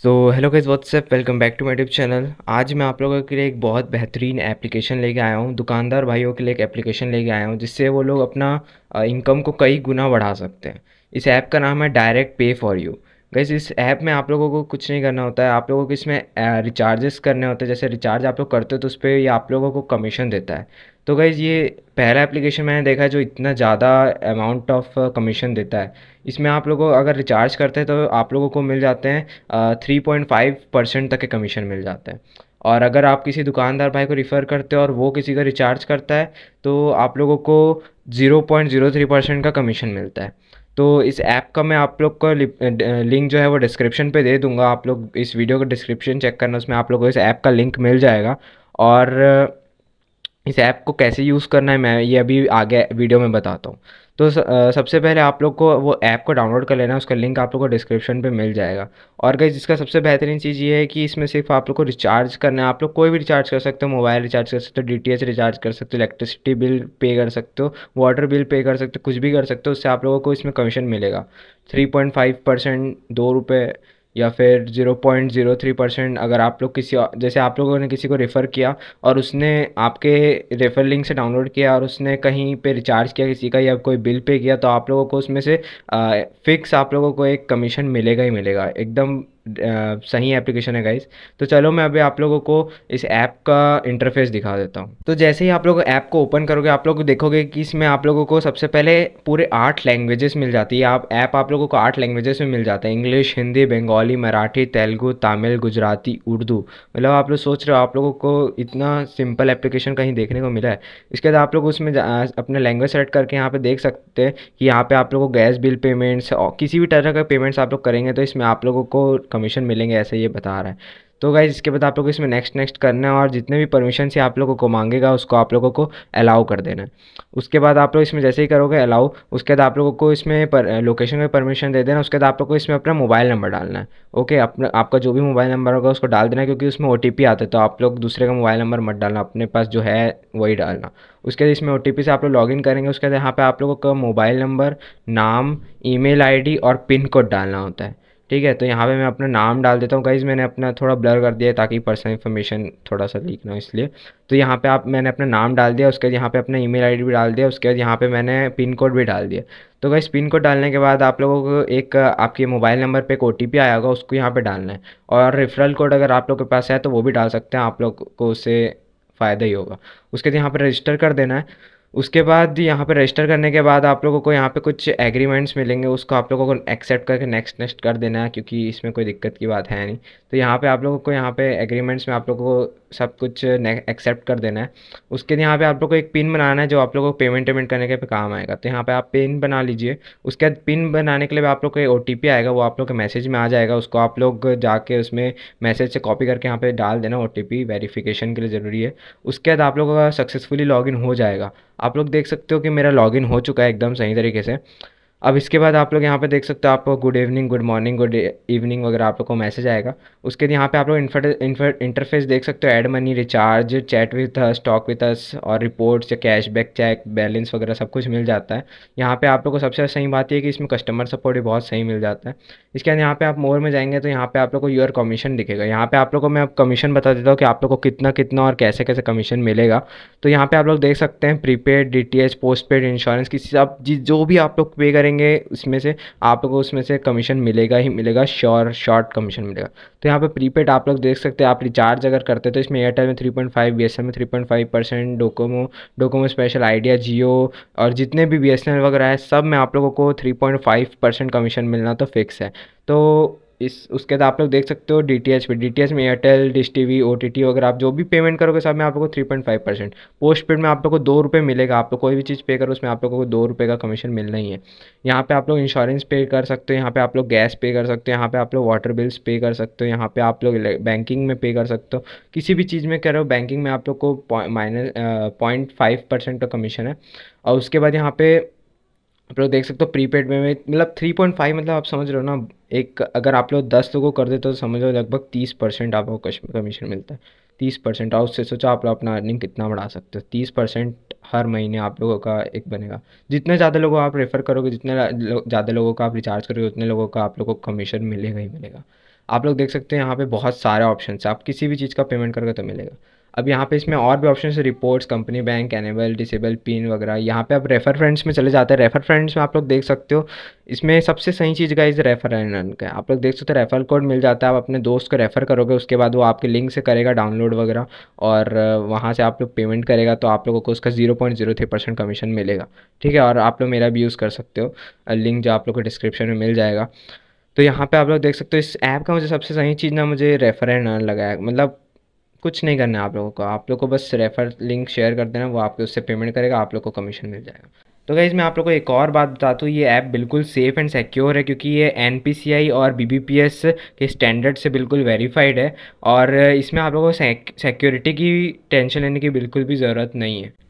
so hello guys what's up welcome back to my tube channel आज मैं आप लोगों के लिए एक बहुत बेहतरीन एप्लीकेशन लेके आया हूँ दुकानदार भाइयों के लिए एक एप्लीकेशन लेके आया हूँ जिससे वो लोग अपना इनकम को कई गुना बढ़ा सकते हैं इस ऐप का नाम है direct pay for you guys इस ऐप में आप लोगों को कुछ नहीं करना होता है आप लोगों को इसमें रिचार्जेस करने होते हैं जैसे रिचार्ज आप लोग करते हो तो उस पर ये आप लोगों को कमीशन देता है तो गैस ये पहला एप्लीकेशन मैंने देखा है जो इतना ज़्यादा अमाउंट ऑफ कमीशन देता है इसमें आप लोगों को अगर रिचार्ज करते हैं तो आप लोगों को मिल जाते हैं थ्री पॉइंट फाइव परसेंट तक के कमीशन मिल जाते हैं और अगर आप किसी दुकानदार भाई को रिफ़र करते हो और वो किसी का रिचार्ज करता है तो आप लोगों को zero point zero three percent का कमीशन मिलता है तो इस ऐप का मैं आप लोग का लिंक जो है वो डिस्क्रिप्शन पे दे दूंगा आप लोग इस वीडियो का डिस्क्रिप्शन चेक करना उसमें आप लोग को इस ऐप का लिंक मिल जाएगा और इस ऐप को कैसे यूज़ करना है मैं ये अभी आगे वीडियो में बताता हूँ तो सबसे पहले आप लोग को वो ऐप को डाउनलोड कर लेना है उसका लिंक आप लोग को डिस्क्रिप्शन पे मिल जाएगा और गई जिसका सबसे बेहतरीन चीज़ ये है कि इसमें सिर्फ आप लोग को रिचार्ज करना है आप लोग कोई भी रिचार्ज कर सकते हो मोबाइल रिचार्ज कर सकते हो डी रिचार्ज कर सकते हो इलेक्ट्रिसिटी बिल पे कर सकते हो वाटर बिल पे कर सकते हो कुछ भी कर सकते हो उससे आप लोगों को इसमें कमीशन मिलेगा थ्री पॉइंट फाइव परसेंट दो रुपये या फिर zero point zero three percent अगर आप लोग किसी जैसे आप लोगों ने किसी को रेफ़र किया और उसने आपके रेफ़र लिंक से डाउनलोड किया और उसने कहीं पे रिचार्ज किया किसी का या कोई बिल पे किया तो आप लोगों को उसमें से फ़िक्स आप लोगों को एक कमीशन मिलेगा ही मिलेगा एकदम सही एप्लीकेशन है गाइज तो चलो मैं अभी आप लोगों को इस ऐप का इंटरफेस दिखा देता हूँ तो जैसे ही आप लोग ऐप को ओपन करोगे आप लोग देखोगे कि इसमें आप लोगों को सबसे पहले पूरे आठ लैंग्वेजेस मिल जाती है आप ऐप आप लोगों को आठ लैंग्वेजेस में मिल जाता है इंग्लिश हिंदी बंगाली मराठी तेलुगु तमिल गुजराती उर्दू मतलब आप लोग सोच रहे हो आप लोगों को इतना सिंपल एप्लीकेशन कहीं देखने को मिला है इसके बाद आप लोग उसमें अपने लैंग्वेज सेलेक्ट करके यहाँ पे देख सकते हैं कि यहाँ पर आप लोगों को गैस बिल पेमेंट्स और किसी भी तरह का पेमेंट्स आप लोग करेंगे तो इसमें आप लोगों को कमीशन मिलेंगे ऐसे ये बता रहा है तो गाइज इसके बाद आप लोग इसमें नेक्स्ट नेक्स्ट करना है और जितने भी परमिशन से आप लोगों को मांगेगा उसको आप लोगों को अलाउ कर देना है उसके बाद आप लोग इसमें जैसे ही करोगे अलाउ उसके बाद आप लोगों को इसमें पर, लोकेशन में परमिशन दे देना उसके बाद आप लोगों को इसमें अपना मोबाइल नंबर डालना है ओके अपना आपका जो भी मोबाइल नंबर होगा उसको डाल देना क्योंकि उसमें ओ आता है तो आप लोग दूसरे का मोबाइल नंबर मत डालना अपने पास जो है वही डालना उसके बाद इसमें ओ से आप लोग लॉगिन करेंगे उसके बाद यहाँ पर आप लोगों का मोबाइल नंबर नाम ई मेल और पिन कोड डालना होता है ठीक है तो यहाँ पे मैं अपना नाम डाल देता हूँ गाइज़ मैंने अपना थोड़ा ब्लर कर दिया ताकि पर्सनल इन्फॉर्मेशन थोड़ा सा लिखना हो इसलिए तो यहाँ पे आप मैंने अपना नाम डाल दिया उसके बाद यहाँ पे अपना ईमेल आईडी भी डाल दिया उसके बाद यहाँ पे मैंने पिन कोड भी डाल दिया तो गाइज़ पिन कोड डालने के बाद आप लोगों को एक आपके मोबाइल नंबर पर एक ओ आया होगा उसको यहाँ पर डालना है और रेफरल कोड अगर आप लोग के पास है तो वो भी डाल सकते हैं आप लोग को उससे फ़ायदा ही होगा उसके बाद यहाँ पर रजिस्टर कर देना है उसके बाद यहाँ पर रजिस्टर करने के बाद आप लोगों को यहाँ पे कुछ एग्रीमेंट्स मिलेंगे उसको आप लोगों को एक्सेप्ट करके नेक्स्ट नेक्स्ट कर देना है क्योंकि इसमें कोई दिक्कत की बात है नहीं तो यहाँ पे आप लोगों को यहाँ पे एग्रीमेंट्स में आप लोगों को सब कुछ एक्सेप्ट uh, कर देना है उसके लिए यहाँ पे आप लोग को एक पिन बनाना है जो आप लोग को पेमेंट वेमेंट करने के पे काम आएगा तो यहाँ पे आप पिन बना लीजिए उसके बाद पिन बनाने के लिए आप लोग को ओ आएगा वो आप लोग के मैसेज में आ जाएगा उसको आप लोग जाके उसमें मैसेज से कॉपी करके यहाँ पर डाल देना ओ टी के लिए ज़रूरी है उसके बाद आप लोगों का सक्सेसफुली लॉग हो जाएगा आप लोग देख सकते हो कि मेरा लॉग हो चुका है एकदम सही तरीके से अब इसके बाद आप लोग यहाँ पे देख सकते हो आपको good evening good morning good evening वगैरह आप लोग को मैसेज आएगा उसके बाद यहाँ पे आप लोग इंटरफेस देख सकते हो add money recharge chat with us talk with us और रिपोर्ट्स या कैशबैक चेक बैलेंस वगैरह सब कुछ मिल जाता है यहाँ पे आप लोग को सबसे सही बात यह कि इसमें कस्टमर सपोर्ट भी बहुत सही मिल जाता है इसके बाद यहाँ पे आप मोर में जाएंगे तो यहाँ पे आप लोग को यूर कमीशन दिखेगा यहाँ पे आप लोग को मैं अब कमीशन बता देता हूँ कि आप लोग को कितना कितना और कैसे कैसे कमीशन मिलेगा तो यहाँ पर आप लोग देख सकते हैं prepaid D T H postpaid insurance किसी आप जो भी आप लोग पे करेंगे करेंगे उसमें से आपको उसमें से कमीशन मिलेगा ही मिलेगा श्योर शॉर्ट कमीशन मिलेगा तो यहाँ पे प्रीपेड आप लोग देख सकते हैं आप रिचार्ज अगर करते हैं तो इसमें एयरटेल में 3.5 point five B S N में three point five percent Docomo Docomo special Idea Jio और जितने भी बी वगैरह है सब में आप लोगों को थ्री कमीशन मिलना तो फिक्स है तो इस उसके बाद आप लोग देख सकते हो डी टी एच पे डी टी एच में Airtel dish T V O T T वगैरह आप जो भी पेमेंट करोगे सब में आप लोग को three point five percent postpaid में आप लोग को दो रुपये मिलेगा आप लोग कोई भी चीज़ पे करो उसमें आप लोगों को दो रुपये का कमीशन मिलना ही है यहाँ पे आप लोग इंश्योरेंस पे कर सकते हो यहाँ पे आप लोग गैस पे कर सकते हो यहाँ पे आप लोग वाटर बिल्स पे कर सकते हो यहाँ पे आप लोग बैंकिंग में पे कर सकते हो किसी भी चीज़ में कह रहे हो बैंकिंग में आप लोग को माइनस पॉइंट फाइव परसेंट का कमीशन है और उसके बाद यहाँ पे आप लोग देख सकते हो प्रीपेड में मतलब थ्री पॉइंट फाइव मतलब आप समझ रहे हो ना एक अगर आप लोग दस लोगों को कर देते हो तो समझ लो लगभग तीस परसेंट आपको कमीशन मिलता है तीस परसेंट और उससे सोचो आप लोग अपना अर्निंग कितना बढ़ा सकते हो तीस परसेंट हर महीने आप लोगों का एक बनेगा जितने ज़्यादा लोगों आप रेफ़र करोगे जितने ज़्यादा लोगों का आप रिचार्ज करोगे उतने लोगों का आप लोगों को कमीशन मिलेगा ही मिलेगा आप लोग देख सकते हैं यहाँ पे बहुत सारे ऑप्शन है आप किसी भी चीज़ का पेमेंट करोगे तो मिलेगा अब यहाँ पे इसमें और भी ऑप्शन है reports company bank enable disable pin वगैरह यहाँ पे आप रेफर फ्रेंड्स में चले जाते हैं रेफर फ्रेंड्स में आप लोग देख सकते हो इसमें सबसे सही चीज़ का इस रेफर एंड का आप लोग देख सकते हो रेफर कोड मिल जाता है आप अपने दोस्त को रेफर करोगे उसके बाद वो आपके लिंक से करेगा डाउनलोड वगैरह और वहाँ से आप लोग पेमेंट करेगा तो आप लोगों को उसका zero point zero three percent commission मिलेगा ठीक है और आप लोग मेरा भी यूज़ कर सकते हो लिंक जो आप लोग को डिस्क्रिप्शन में मिल जाएगा तो यहाँ पे आप लोग देख सकते हो इस ऐप का मुझे सबसे सही चीज़ ना मुझे रेफर ना लगा मतलब कुछ नहीं करना है आप लोगों को आप लोग को बस रेफर लिंक शेयर कर देना वो आपके उससे पेमेंट करेगा आप लोग को कमीशन मिल जाएगा तो गाइज़ मैं आप लोग को एक और बात बता दूँ ये ऐप बिल्कुल सेफ़ एंड सिक्योर है क्योंकि ये एन और बी के स्टैंडर्ड से बिल्कुल वेरीफाइड है और इसमें आप लोगों को सिक्योरिटी की टेंशन लेने की बिल्कुल भी ज़रूरत नहीं है